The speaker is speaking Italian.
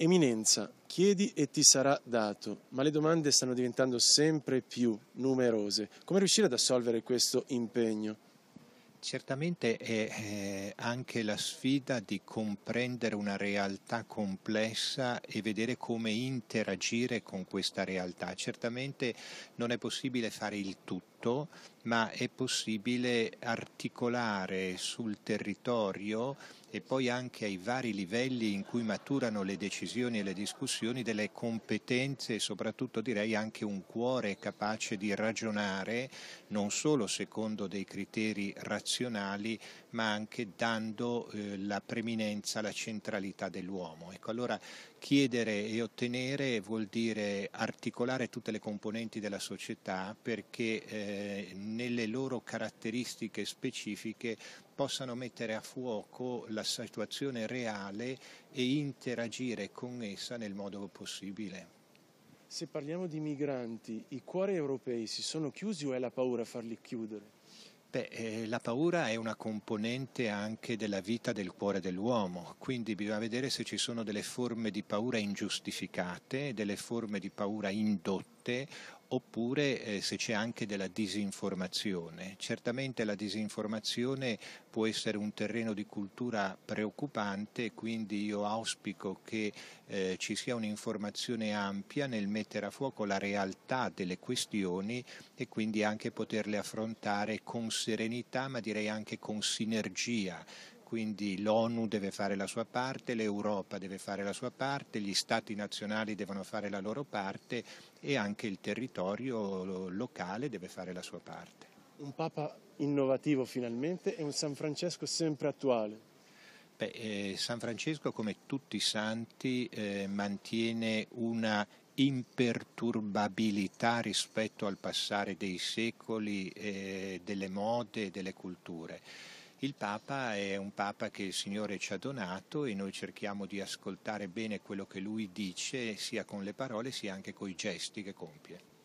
Eminenza, chiedi e ti sarà dato, ma le domande stanno diventando sempre più numerose. Come riuscire ad assolvere questo impegno? Certamente è eh, anche la sfida di comprendere una realtà complessa e vedere come interagire con questa realtà. Certamente non è possibile fare il tutto, ma è possibile articolare sul territorio e poi anche ai vari livelli in cui maturano le decisioni e le discussioni delle competenze e soprattutto direi anche un cuore capace di ragionare non solo secondo dei criteri razionali, relazionali ma anche dando eh, la preminenza, la centralità dell'uomo. Ecco, allora chiedere e ottenere vuol dire articolare tutte le componenti della società perché eh, nelle loro caratteristiche specifiche possano mettere a fuoco la situazione reale e interagire con essa nel modo possibile. Se parliamo di migranti, i cuori europei si sono chiusi o è la paura a farli chiudere? Beh, eh, la paura è una componente anche della vita del cuore dell'uomo, quindi bisogna vedere se ci sono delle forme di paura ingiustificate, delle forme di paura indotte oppure eh, se c'è anche della disinformazione. Certamente la disinformazione può essere un terreno di cultura preoccupante, quindi io auspico che eh, ci sia un'informazione ampia nel mettere a fuoco la realtà delle questioni e quindi anche poterle affrontare con serenità, ma direi anche con sinergia quindi l'ONU deve fare la sua parte, l'Europa deve fare la sua parte, gli stati nazionali devono fare la loro parte e anche il territorio locale deve fare la sua parte. Un Papa innovativo finalmente e un San Francesco sempre attuale. Beh, eh, San Francesco, come tutti i santi, eh, mantiene una imperturbabilità rispetto al passare dei secoli, eh, delle mode e delle culture. Il Papa è un Papa che il Signore ci ha donato e noi cerchiamo di ascoltare bene quello che lui dice, sia con le parole sia anche con i gesti che compie.